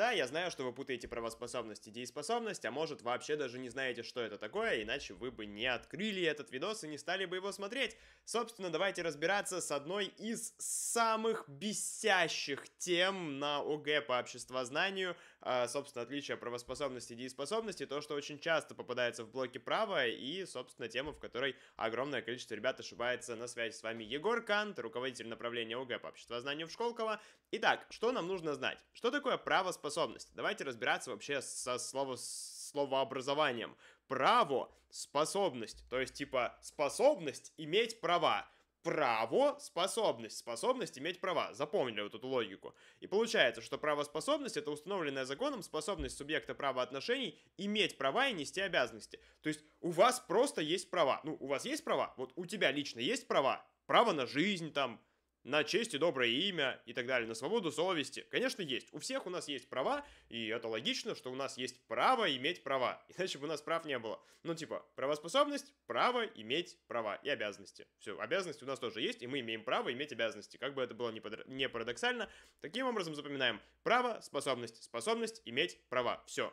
Да, я знаю, что вы путаете правоспособность и дееспособность, а может вообще даже не знаете, что это такое, иначе вы бы не открыли этот видос и не стали бы его смотреть. Собственно, давайте разбираться с одной из самых бесящих тем на ОГЭ по обществознанию – а, собственно, отличие правоспособности и дееспособности, то, что очень часто попадается в блоке права и, собственно, тема, в которой огромное количество ребят ошибается. На связи с вами Егор Кант, руководитель направления ОГЭ по обществознанию в Школково. Итак, что нам нужно знать? Что такое правоспособность? Давайте разбираться вообще со слово словообразованием. Право, способность, то есть типа способность иметь права право, способность, способность иметь права. Запомнили вот эту логику. И получается, что правоспособность это установленная законом способность субъекта правоотношений иметь права и нести обязанности. То есть у вас просто есть права. Ну, у вас есть права? Вот у тебя лично есть права? Право на жизнь там, на честь и доброе имя и так далее, на свободу совести. Конечно, есть. У всех у нас есть права, и это логично, что у нас есть право иметь права. Иначе бы у нас прав не было. Ну, типа, правоспособность, право иметь права и обязанности. Все, обязанности у нас тоже есть, и мы имеем право иметь обязанности. Как бы это было не, под... не парадоксально, таким образом запоминаем право, способность, способность иметь права. Все.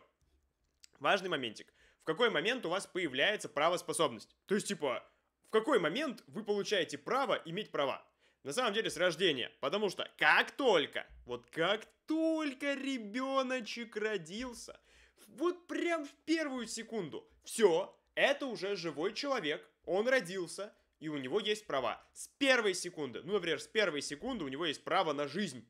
Важный моментик. В какой момент у вас появляется правоспособность? То есть, типа, в какой момент вы получаете право иметь права? На самом деле с рождения, потому что как только, вот как только ребеночек родился, вот прям в первую секунду, все, это уже живой человек, он родился, и у него есть права. С первой секунды, ну, например, с первой секунды у него есть право на жизнь.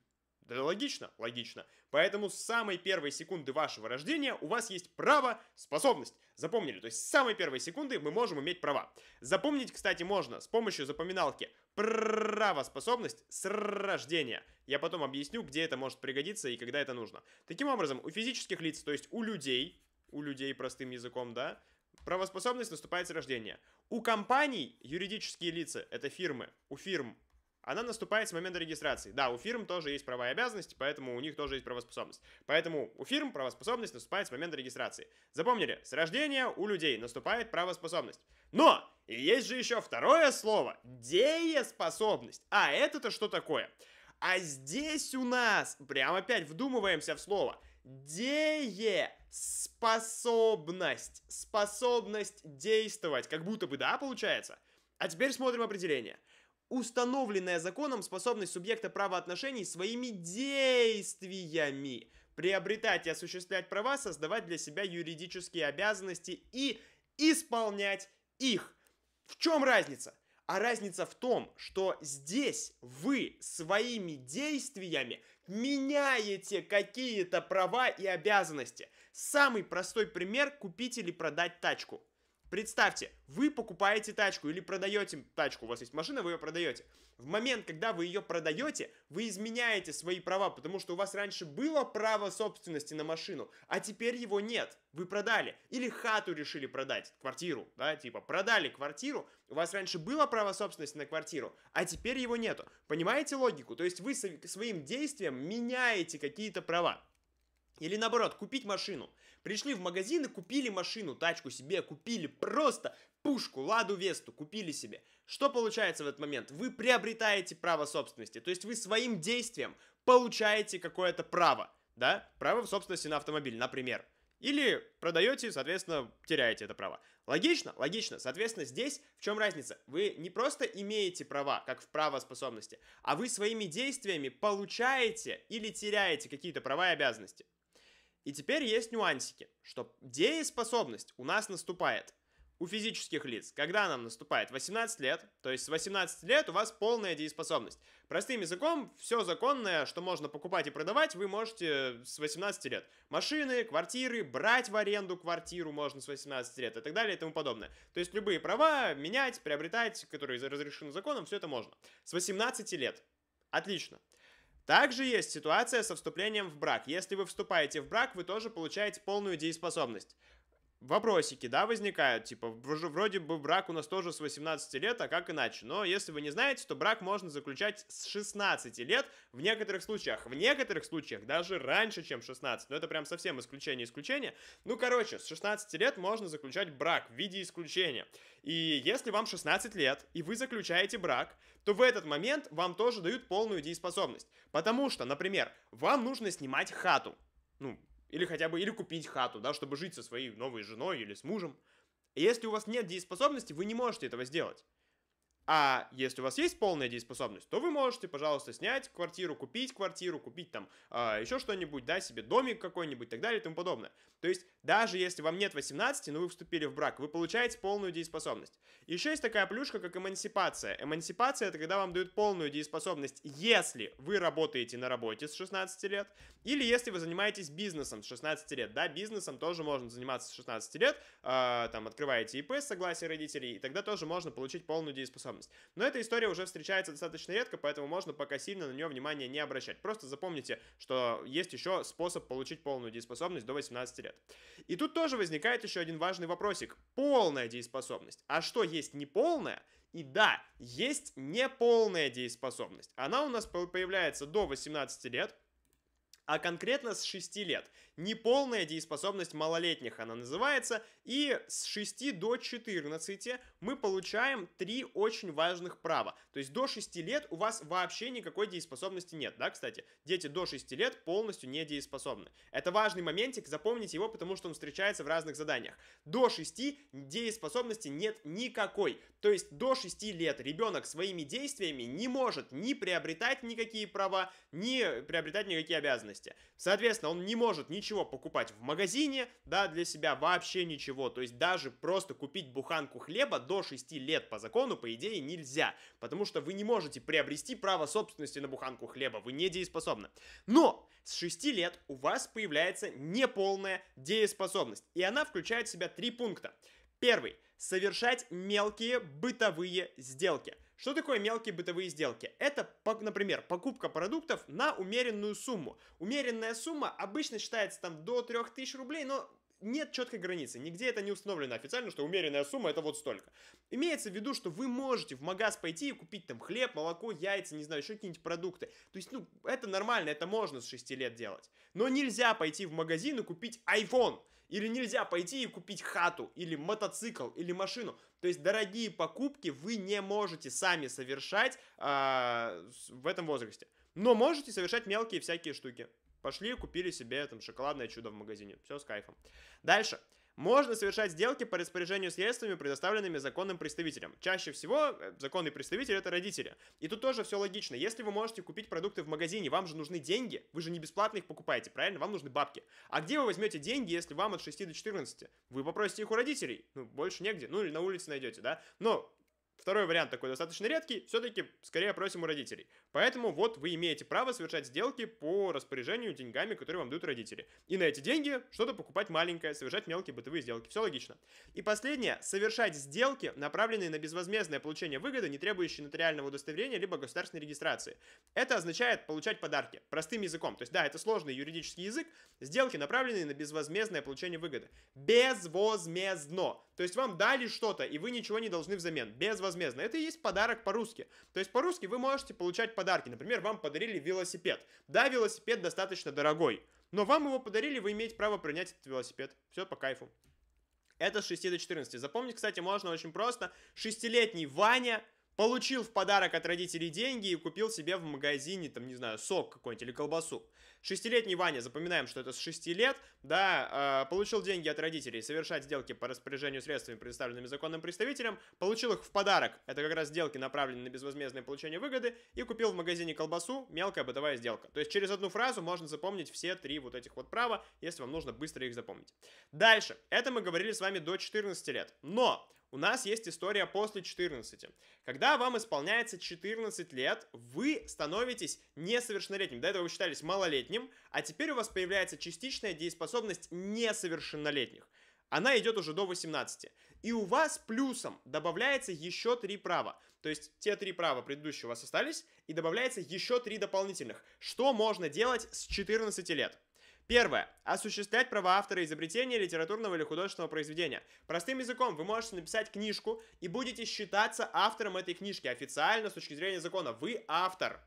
Да логично, логично. Поэтому с самой первой секунды вашего рождения у вас есть право, способность. Запомнили? То есть с самой первой секунды мы можем иметь права. Запомнить, кстати, можно с помощью запоминалки право, способность с рождения. Я потом объясню, где это может пригодиться и когда это нужно. Таким образом, у физических лиц, то есть у людей, у людей простым языком, да, правоспособность наступает с рождения. У компаний юридические лица, это фирмы, у фирм она наступает с момента регистрации. Да, у фирм тоже есть права и обязанности, поэтому у них тоже есть правоспособность. Поэтому у фирм правоспособность наступает с момента регистрации. Запомнили, с рождения у людей наступает правоспособность. Но есть же еще второе слово – дееспособность. А это-то что такое? А здесь у нас, прям опять вдумываемся в слово, дееспособность, способность действовать, как будто бы, да, получается? А теперь смотрим определение установленная законом способность субъекта правоотношений своими действиями приобретать и осуществлять права, создавать для себя юридические обязанности и исполнять их. В чем разница? А разница в том, что здесь вы своими действиями меняете какие-то права и обязанности. Самый простой пример – купить или продать тачку – Представьте, вы покупаете тачку или продаете тачку, у вас есть машина, вы ее продаете. В момент, когда вы ее продаете, вы изменяете свои права, потому что у вас раньше было право собственности на машину, а теперь его нет, вы продали. Или хату решили продать, квартиру, да, типа продали квартиру, у вас раньше было право собственности на квартиру, а теперь его нету. Понимаете логику? То есть вы своим действием меняете какие-то права. Или наоборот, купить машину. Пришли в магазин и купили машину, тачку себе, купили просто пушку, ладу весту, купили себе. Что получается в этот момент? Вы приобретаете право собственности, то есть вы своим действием получаете какое-то право, да? Право в собственности на автомобиль, например. Или продаете, соответственно, теряете это право. Логично? Логично. Соответственно, здесь в чем разница? Вы не просто имеете права, как в правоспособности, а вы своими действиями получаете или теряете какие-то права и обязанности. И теперь есть нюансики, что дееспособность у нас наступает у физических лиц, когда нам наступает 18 лет, то есть с 18 лет у вас полная дееспособность. Простым языком, все законное, что можно покупать и продавать, вы можете с 18 лет. Машины, квартиры, брать в аренду квартиру можно с 18 лет и так далее и тому подобное. То есть любые права менять, приобретать, которые разрешены законом, все это можно. С 18 лет. Отлично. Также есть ситуация со вступлением в брак. Если вы вступаете в брак, вы тоже получаете полную дееспособность. Вопросики, да, возникают, типа, вроде бы брак у нас тоже с 18 лет, а как иначе? Но если вы не знаете, то брак можно заключать с 16 лет в некоторых случаях, в некоторых случаях даже раньше, чем 16, но это прям совсем исключение исключения. Ну, короче, с 16 лет можно заключать брак в виде исключения. И если вам 16 лет, и вы заключаете брак, то в этот момент вам тоже дают полную дееспособность. Потому что, например, вам нужно снимать хату. Ну, или хотя бы, или купить хату, да, чтобы жить со своей новой женой или с мужем. И если у вас нет дееспособности, вы не можете этого сделать. А если у вас есть полная дееспособность, то вы можете, пожалуйста, снять квартиру, купить квартиру, купить там э, а, еще что-нибудь, да, себе домик какой-нибудь и так далее и тому подобное. То есть даже если вам нет 18, но вы вступили в брак, вы получаете полную дееспособность. Еще есть такая плюшка, как эмансипация. Эмансипация — это когда вам дают полную дееспособность, если вы работаете на работе с 16 лет, или если вы занимаетесь бизнесом с 16 лет. Да, бизнесом тоже можно заниматься с 16 лет, э, там, открываете ИП с согласия родителей, и тогда тоже можно получить полную дееспособность способность. Но эта история уже встречается достаточно редко, поэтому можно пока сильно на нее внимание не обращать. Просто запомните, что есть еще способ получить полную дееспособность до 18 лет. И тут тоже возникает еще один важный вопросик. Полная дееспособность. А что есть неполная? И да, есть неполная дееспособность. Она у нас появляется до 18 лет, а конкретно с 6 лет. Неполная дееспособность малолетних она называется, и с 6 до 14 мы получаем три очень важных права. То есть до 6 лет у вас вообще никакой дееспособности нет, да, кстати? Дети до 6 лет полностью не дееспособны. Это важный моментик, запомните его, потому что он встречается в разных заданиях. До 6 дееспособности нет никакой. То есть до 6 лет ребенок своими действиями не может ни приобретать никакие права, ни приобретать никакие обязанности безопасности. Соответственно, он не может ничего покупать в магазине, да, для себя вообще ничего. То есть даже просто купить буханку хлеба до 6 лет по закону, по идее, нельзя. Потому что вы не можете приобрести право собственности на буханку хлеба, вы недееспособны. Но с 6 лет у вас появляется неполная дееспособность. И она включает в себя три пункта. Первый. Совершать мелкие бытовые сделки. Что такое мелкие бытовые сделки? Это, например, покупка продуктов на умеренную сумму. Умеренная сумма обычно считается там до 3000 рублей, но нет четкой границы, нигде это не установлено официально, что умеренная сумма это вот столько. Имеется в виду, что вы можете в магаз пойти и купить там хлеб, молоко, яйца, не знаю, еще какие-нибудь продукты. То есть, ну, это нормально, это можно с 6 лет делать. Но нельзя пойти в магазин и купить iPhone. Или нельзя пойти и купить хату, или мотоцикл, или машину. То есть дорогие покупки вы не можете сами совершать э, в этом возрасте. Но можете совершать мелкие всякие штуки. Пошли, купили себе там шоколадное чудо в магазине. Все с кайфом. Дальше можно совершать сделки по распоряжению средствами, предоставленными законным представителем. Чаще всего э, законный представитель это родители. И тут тоже все логично. Если вы можете купить продукты в магазине, вам же нужны деньги, вы же не бесплатно их покупаете, правильно? Вам нужны бабки. А где вы возьмете деньги, если вам от 6 до 14? Вы попросите их у родителей. Ну, больше негде. Ну, или на улице найдете, да? Но Второй вариант такой достаточно редкий, все-таки скорее просим у родителей. Поэтому вот вы имеете право совершать сделки по распоряжению деньгами, которые вам дают родители. И на эти деньги что-то покупать маленькое, совершать мелкие бытовые сделки. Все логично. И последнее, совершать сделки, направленные на безвозмездное получение выгоды, не требующие нотариального удостоверения либо государственной регистрации. Это означает получать подарки, простым языком. То есть да, это сложный юридический язык, сделки, направленные на безвозмездное получение выгоды. Безвозмездно. То есть вам дали что-то, и вы ничего не должны взамен. Безвозмездно безвозмездно. Это и есть подарок по-русски. То есть по-русски вы можете получать подарки. Например, вам подарили велосипед. Да, велосипед достаточно дорогой, но вам его подарили, вы имеете право принять этот велосипед. Все по кайфу. Это с 6 до 14. Запомнить, кстати, можно очень просто. Шестилетний Ваня получил в подарок от родителей деньги и купил себе в магазине, там, не знаю, сок какой-нибудь или колбасу. Шестилетний Ваня, запоминаем, что это с шести лет, да, э, получил деньги от родителей совершать сделки по распоряжению средствами, предоставленными законным представителем, получил их в подарок, это как раз сделки, направленные на безвозмездное получение выгоды, и купил в магазине колбасу, мелкая бытовая сделка. То есть через одну фразу можно запомнить все три вот этих вот права, если вам нужно быстро их запомнить. Дальше, это мы говорили с вами до 14 лет, но у нас есть история после 14. Когда вам исполняется 14 лет, вы становитесь несовершеннолетним. До этого вы считались малолетним, а теперь у вас появляется частичная дееспособность несовершеннолетних. Она идет уже до 18. И у вас плюсом добавляется еще 3 права. То есть те 3 права предыдущие у вас остались, и добавляется еще 3 дополнительных. Что можно делать с 14 лет? Первое. Осуществлять права автора изобретения литературного или художественного произведения. Простым языком вы можете написать книжку и будете считаться автором этой книжки. Официально, с точки зрения закона, вы автор.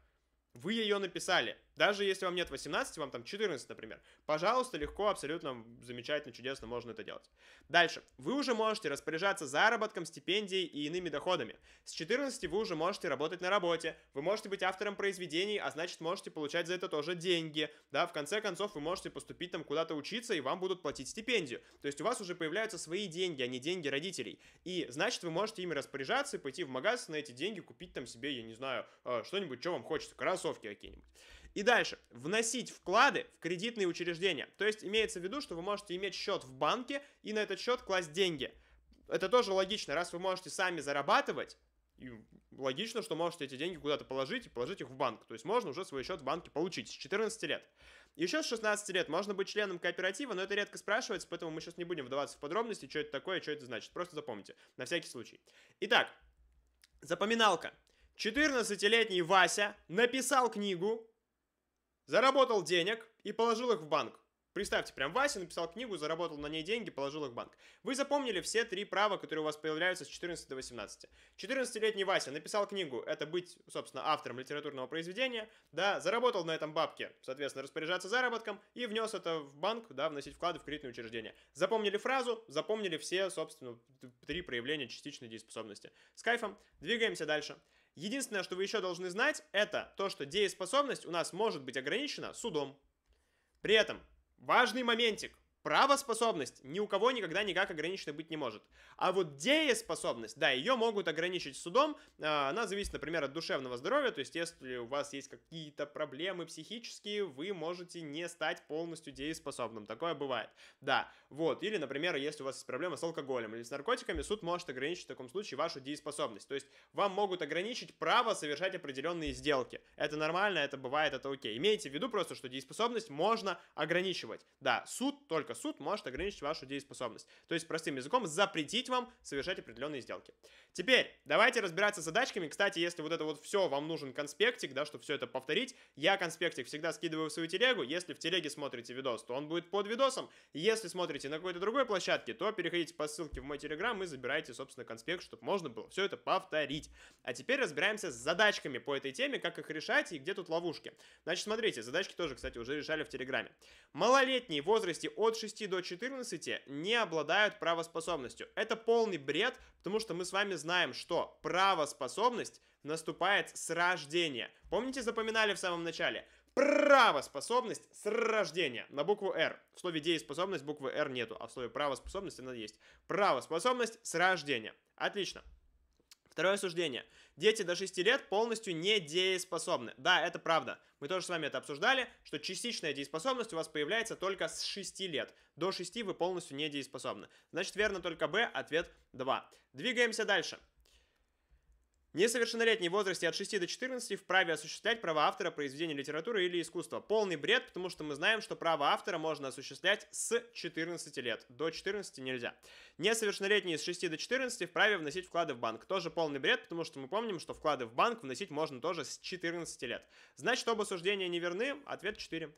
Вы ее написали. Даже если вам нет 18, вам там 14, например. Пожалуйста, легко, абсолютно замечательно, чудесно можно это делать. Дальше. Вы уже можете распоряжаться заработком, стипендией и иными доходами. С 14 вы уже можете работать на работе, вы можете быть автором произведений, а значит можете получать за это тоже деньги. Да, в конце концов вы можете поступить там куда-то учиться, и вам будут платить стипендию. То есть у вас уже появляются свои деньги, а не деньги родителей. И значит вы можете ими распоряжаться и пойти в магазин на эти деньги купить там себе, я не знаю, э, что-нибудь, что вам хочется, кроссовки какие-нибудь. И дальше, вносить вклады в кредитные учреждения. То есть имеется в виду, что вы можете иметь счет в банке и на этот счет класть деньги. Это тоже логично, раз вы можете сами зарабатывать, и логично, что можете эти деньги куда-то положить и положить их в банк. То есть можно уже свой счет в банке получить с 14 лет. Еще с 16 лет можно быть членом кооператива, но это редко спрашивается, поэтому мы сейчас не будем вдаваться в подробности, что это такое, что это значит. Просто запомните, на всякий случай. Итак, запоминалка. 14-летний Вася написал книгу Заработал денег и положил их в банк. Представьте, прям Вася написал книгу, заработал на ней деньги, положил их в банк. Вы запомнили все три права, которые у вас появляются с 14 до 18. 14-летний Вася написал книгу, это быть, собственно, автором литературного произведения, да, заработал на этом бабке, соответственно, распоряжаться заработком и внес это в банк, да, вносить вклады в кредитное учреждение. Запомнили фразу, запомнили все, собственно, три проявления частичной дееспособности. С кайфом, двигаемся дальше. Единственное, что вы еще должны знать, это то, что дееспособность у нас может быть ограничена судом. При этом важный моментик. Правоспособность ни у кого никогда никак ограничена быть не может. А вот дееспособность, да, ее могут ограничить судом. А, она зависит, например, от душевного здоровья. То есть, если у вас есть какие-то проблемы психические, вы можете не стать полностью дееспособным. Такое бывает. Да, вот. Или, например, если у вас есть проблемы с алкоголем или с наркотиками, суд может ограничить в таком случае вашу дееспособность. То есть, вам могут ограничить право совершать определенные сделки. Это нормально, это бывает, это окей. Имейте в виду просто, что дееспособность можно ограничивать. Да, суд только только суд может ограничить вашу дееспособность. То есть, простым языком, запретить вам совершать определенные сделки. Теперь, давайте разбираться с задачками. Кстати, если вот это вот все, вам нужен конспектик, да, чтобы все это повторить, я конспектик всегда скидываю в свою телегу. Если в телеге смотрите видос, то он будет под видосом. Если смотрите на какой-то другой площадке, то переходите по ссылке в мой телеграм и забирайте, собственно, конспект, чтобы можно было все это повторить. А теперь разбираемся с задачками по этой теме, как их решать и где тут ловушки. Значит, смотрите, задачки тоже, кстати, уже решали в телеграме. Малолетний в возрасте от 6 до 14 не обладают правоспособностью. Это полный бред, потому что мы с вами знаем, что правоспособность наступает с рождения. Помните, запоминали в самом начале? правоспособность с рождения на букву «Р». В слове «дееспособность» буквы «Р» нету, а в слове «правоспособность» она есть. Правоспособность с рождения. Отлично. Второе суждение. Дети до 6 лет полностью недееспособны. Да, это правда. Мы тоже с вами это обсуждали, что частичная дееспособность у вас появляется только с 6 лет. До 6 вы полностью недееспособны. Значит, верно только Б, ответ 2. Двигаемся дальше. Несовершеннолетний в возрасте от 6 до 14 вправе осуществлять право автора произведения литературы или искусства. Полный бред, потому что мы знаем, что право автора можно осуществлять с 14 лет. До 14 нельзя. Несовершеннолетний с 6 до 14 вправе вносить вклады в банк. Тоже полный бред, потому что мы помним, что вклады в банк вносить можно тоже с 14 лет. Значит, оба суждения не верны. Ответ 4.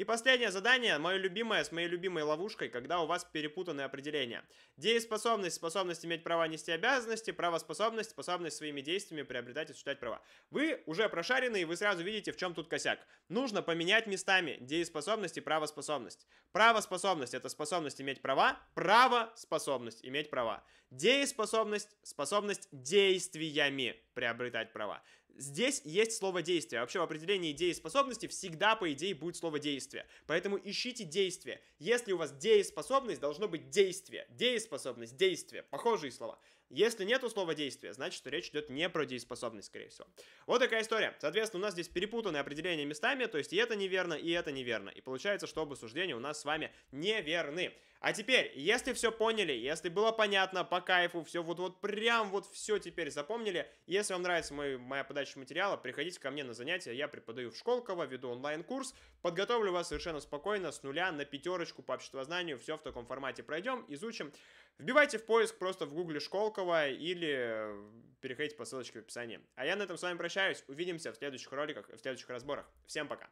И последнее задание, мое любимое, с моей любимой ловушкой, когда у вас перепутаны определения. Дееспособность, способность иметь права, нести обязанности, правоспособность, способность своими действиями приобретать и осуществлять права. Вы уже прошарены и вы сразу видите, в чем тут косяк. Нужно поменять местами дееспособность и правоспособность. Правоспособность – это способность иметь права, правоспособность – иметь права. Дееспособность – способность действиями приобретать права. Здесь есть слово «действие». Вообще в определении идеи способности всегда, по идее, будет слово «действие». Поэтому ищите действие. Если у вас дееспособность, должно быть действие. Дееспособность, действие. Похожие слова. Если нет слова действия, значит, что речь идет не про дееспособность, скорее всего. Вот такая история. Соответственно, у нас здесь перепутаны определения местами, то есть и это неверно, и это неверно. И получается, что оба суждения у нас с вами неверны. А теперь, если все поняли, если было понятно, по кайфу, все вот-вот прям вот все теперь запомнили, если вам нравится мой, моя подача материала, приходите ко мне на занятия, я преподаю в Школково, веду онлайн-курс, подготовлю вас совершенно спокойно с нуля на пятерочку по обществознанию, все в таком формате пройдем, изучим. Вбивайте в поиск просто в гугле Школкова или э, переходите по ссылочке в описании. А я на этом с вами прощаюсь. Увидимся в следующих роликах и в следующих разборах. Всем пока!